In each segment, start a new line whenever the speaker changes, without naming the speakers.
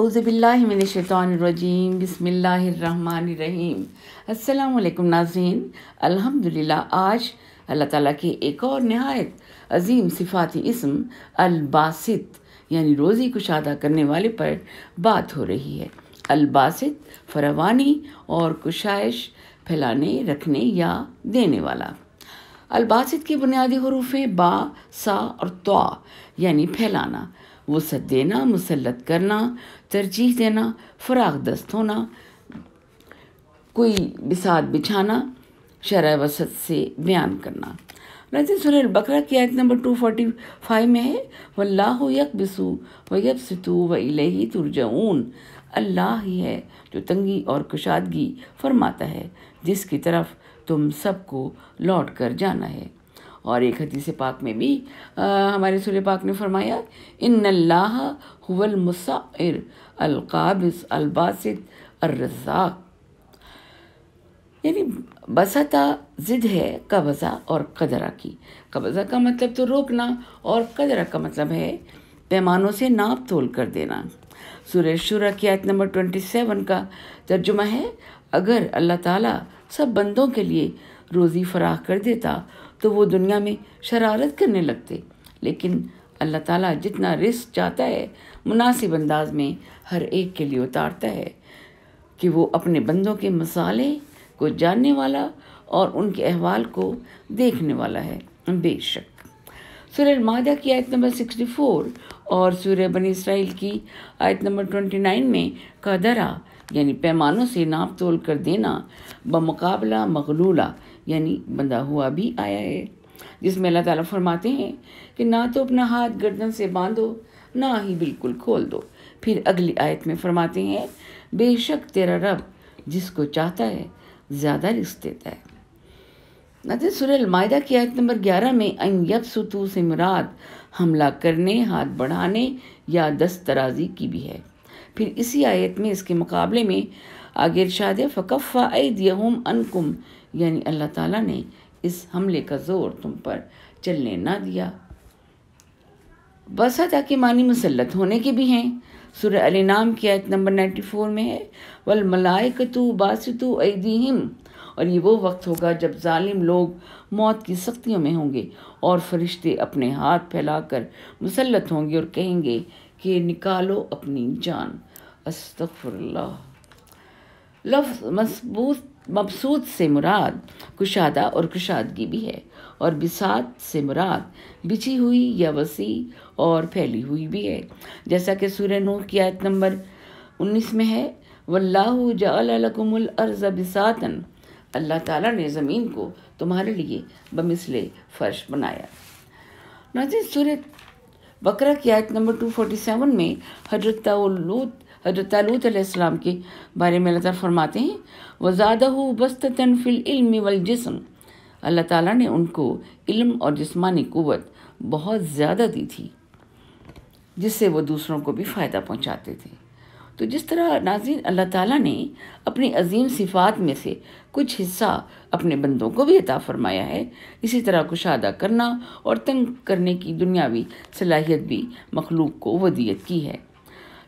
अज़बिल्लिमिनशैतरजीम बसमीम अल्लाम नाजीन अल्हम्दुलिल्लाह आज अल्लाह ताला के एक और नहायत अजीम सिफाती इसम अलबासित यानी रोज़ी कुशादा करने वाले पर बात हो रही है अलबासित फरवानी और कुशाइश फैलाने रखने या देने वाला अलबासित के बुनियादी हरूफ बा सा और तो यानी फैलाना वसत देना मुसलत करना तरजीह देना फराग दस्त होना कोई बिसात बिछाना शरा वसत से बयान करना रज सुरह बकरा की आयत नंबर टू फोर्टी फाइव में है वल्लाह यक बिसु व यक सितु व इलही तुरजून अल्लाह ही है जो तंगी और कुशादगी फरमाता है जिसकी तरफ तुम सबको लौट कर जाना है और एक हदीस पाक में भी आ, हमारे सूर्य पाक ने फरमाया इन अल्लाह हुवल मुसाइर अलकाबिस अलबासित अर्रजाक यानी बसता ज़िद है कबज़ा और कदरा की कबज़ा का मतलब तो रोकना और कदरा का मतलब है पैमानों से नाप तोल कर देना सूर्य शुरा की आयत नंबर ट्वेंटी सेवन का तर्जुमा है अगर अल्लाह ताला सब बंदों के लिए रोज़ी फराह कर देता तो वो दुनिया में शरारत करने लगते लेकिन अल्लाह ताला जितना रिस्क चाहता है मुनासिब अंदाज में हर एक के लिए उतारता है कि वो अपने बंदों के मसाले को जानने वाला और उनके अहवाल को देखने वाला है बेशक सूर्य मादा की आयत नंबर 64 और सूर्य बनी इसराइल की आयत नंबर 29 में कदरा यानी पैमानों से नाप तोल कर देना बमकाबला मकलूला यानी बंधा हुआ भी आया है जिसमें अल्लाह ताला फरमाते हैं कि ना तो अपना हाथ गर्दन से बांधो ना ही बिल्कुल खोल दो फिर अगली आयत में फरमाते हैं बेशक तेरा रब जिसको चाहता है ज़्यादा रिस्क देता है नाते सुरल की आयत नंबर ग्यारह में अंगब सतू से मुराद हमला करने हाथ बढ़ाने या दस्तराजी की भी है फिर इसी आयत में इसके मुकाबले में आगे इर्शाद फ़कफ़ा ऐदयहम अनकुम यानी अल्लाह ताला ने इस हमले का ज़ोर तुम पर चलने ना दिया बसदा के मानी मुसलत होने के भी हैं सुर अली नाम की आयत नंबर नाइन्टी फोर में है वल मलाइकतु बासतु ऐदीम और ये वो वक्त होगा जब जालिम लोग मौत की सख्तियों में होंगे और फरिश्ते अपने हाथ फैलाकर मुसलत होंगे और कहेंगे कि निकालो अपनी जान अस्तफुल्ला लफ्ज़ मजबूत मबसूत से मुराद कुशादा और कुशादगी भी है और बिसात से मुराद बिछी हुई या वसी और फैली हुई भी है जैसा कि सूर्य नूर की आयत नंबर उन्नीस में है वल्लाहु जलकुमल अर्ज़ बिसातन अल्लाह ताला ने ज़मीन को तुम्हारे लिए बमिसले फर्श बनाया नाजिन सूर्य बकरा की आयत नंबर 247 में हजरत लूत हजरत आसमाम के बारे में अल्लाह फरमाते हैं वज़ादा हो बस्तन फिल इल्म वल जिसम अल्लाह ताला ने उनको इल्म और जिस्मानी क़वत बहुत ज़्यादा दी थी जिससे वो दूसरों को भी फ़ायदा पहुँचाते थे तो जिस तरह नाजिन अल्लाह ताला ने अपनी अजीम सिफात में से कुछ हिस्सा अपने बंदों को भी अता फरमाया है इसी तरह कुशादा करना और तंग करने की दुनियावी सलाहियत भी मखलूक को वदियत की है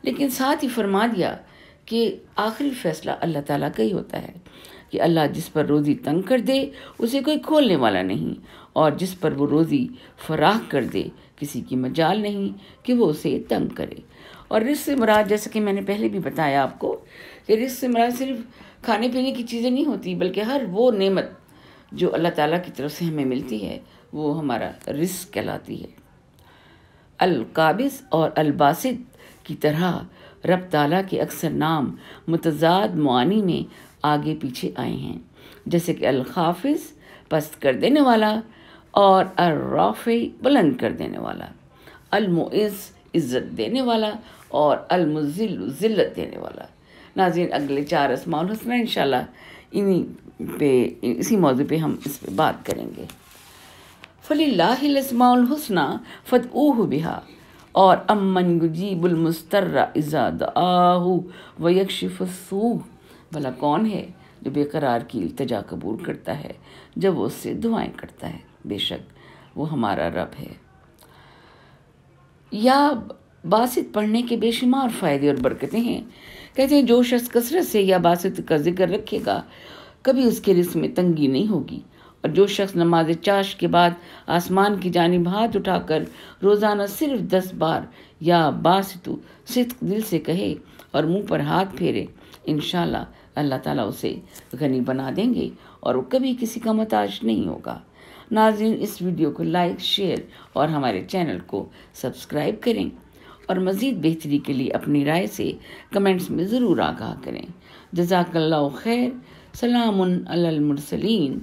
लेकिन साथ ही फरमा दिया कि आखिरी फैसला अल्लाह ताला का ही होता है कि अल्लाह जिस पर रोज़ी तंग कर दे उसे कोई खोलने वाला नहीं और जिस पर वो रोज़ी फराख कर दे किसी की मजाल नहीं कि वो उसे तंग करे और रिस्क से जैसे कि मैंने पहले भी बताया आपको कि रिस्क से सिर्फ खाने पीने की चीज़ें नहीं होती बल्कि हर वो नेमत जो अल्लाह ताला की तरफ से हमें मिलती है वो हमारा रिस्क कहलाती है अलकाबिस और अलबासिद की तरह रब ताला के अक्सर नाम मतजाद मानी में आगे पीछे आए हैं जैसे कि अलखाफिज पस्त कर देने वाला और अर्राफ़ी बुलंद कर देने वाला अलमुइज़ इज़्ज़त देने वाला और अलमुजिल ज़िल्लत देने वाला नाजिन अगले चार असमान हसन इन इन्हीं पे इसी मौजू पे हम इस पर बात करेंगे फली लाहिलसमाल हसना फ़तूह बिहा और अमन गुजीबुल मुस्तर्रा इजाद आहू यकशिफसू भला कौन है जो बेकरार की इल्तजा कबूल करता है जब वो उससे दुआएं करता है बेशक वो हमारा रब है या बासित पढ़ने के बेशुमार फ़ायदे और बरकतें हैं कहते हैं जो शख्स कसरत से या बासित का जिक्र रखेगा कभी उसके रिस में तंगी नहीं होगी और जो शख्स नमाज चाश के बाद आसमान की जानब हाथ उठाकर रोज़ाना सिर्फ दस बार या बासितु सिद्क दिल से कहे और मुंह पर हाथ फेरे इन अल्लाह ताला उसे गनी बना देंगे और वो कभी किसी का मताज नहीं होगा नाजिन इस वीडियो को लाइक शेयर और हमारे चैनल को सब्सक्राइब करें और मज़ीद बेहतरी के लिए अपनी राय से कमेंट्स में ज़रूर आगाह करें जजाकल्ला खैर सलामसलिन अलमरसलिन